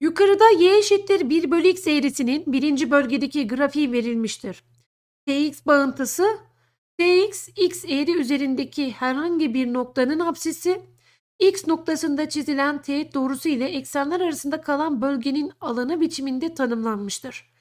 Yukarıda y eşittir 1 bölü x eğrisinin birinci bölgedeki grafiği verilmiştir. Tx bağıntısı Tx, x eğri üzerindeki herhangi bir noktanın apsisi, x noktasında çizilen teğet doğrusu ile eksenler arasında kalan bölgenin alanı biçiminde tanımlanmıştır.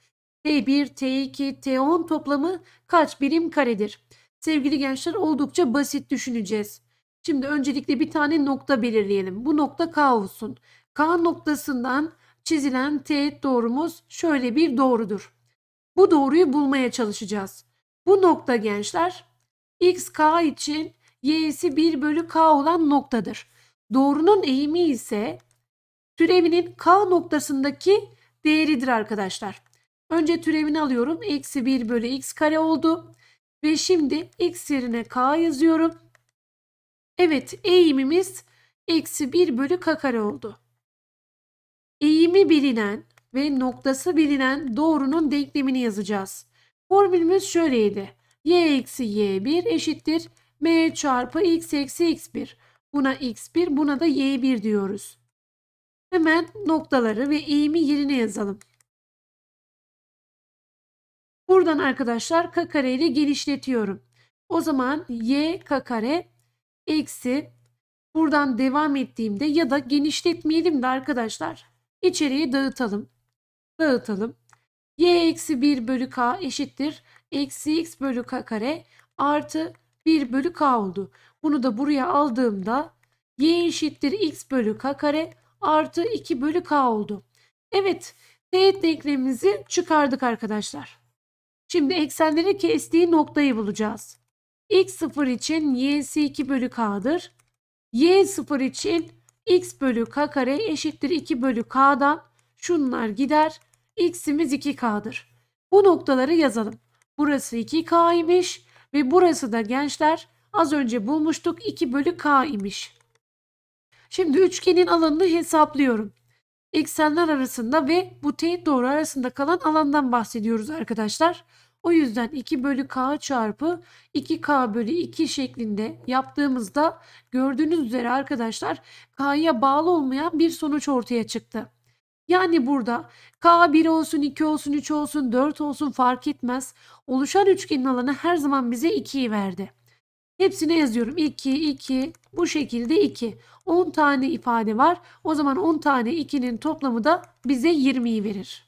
T1, T2, T10 toplamı kaç birim karedir? Sevgili gençler oldukça basit düşüneceğiz. Şimdi öncelikle bir tane nokta belirleyelim. Bu nokta K olsun. K noktasından çizilen teğet doğrumuz şöyle bir doğrudur. Bu doğruyu bulmaya çalışacağız. Bu nokta gençler x k için y'si 1 bölü k olan noktadır. Doğrunun eğimi ise türevinin k noktasındaki değeridir arkadaşlar. Önce türevini alıyorum. Eksi 1 bölü x kare oldu. Ve şimdi x yerine k yazıyorum. Evet eğimimiz eksi 1 bölü k kare oldu cismi bilinen ve noktası bilinen doğrunun denklemini yazacağız. Formülümüz şöyleydi. y eksi y1 eşittir m çarpı x eksi x1. Buna x1 buna da y1 diyoruz. Hemen noktaları ve eğimi yerine yazalım. Buradan arkadaşlar k kareyle genişletiyorum. O zaman y k kare eksi buradan devam ettiğimde ya da genişletmeyelim de arkadaşlar İçeriği dağıtalım. Dağıtalım. y eksi 1 bölü k eşittir. Eksi x bölü k kare artı 1 bölü k oldu. Bunu da buraya aldığımda y eşittir x bölü k kare artı 2 bölü k oldu. Evet teğet denklemimizi çıkardık arkadaşlar. Şimdi eksenleri kestiği noktayı bulacağız. x0 için y'si 2 bölü k'dır. y0 için x bölü k kare eşittir 2 bölü k'dan şunlar gider. x'imiz 2k'dır. Bu noktaları yazalım. Burası 2k imiş ve burası da gençler az önce bulmuştuk 2 bölü k imiş. Şimdi üçgenin alanını hesaplıyorum. Eksenler arasında ve bu teğet doğru arasında kalan alandan bahsediyoruz arkadaşlar. O yüzden 2 bölü k çarpı 2k bölü 2 şeklinde yaptığımızda gördüğünüz üzere arkadaşlar k'ya bağlı olmayan bir sonuç ortaya çıktı. Yani burada k 1 olsun 2 olsun 3 olsun 4 olsun fark etmez. Oluşan üçgenin alanı her zaman bize 2'yi verdi. Hepsini yazıyorum. 2, 2, bu şekilde 2. 10 tane ifade var. O zaman 10 tane 2'nin toplamı da bize 20'yi verir.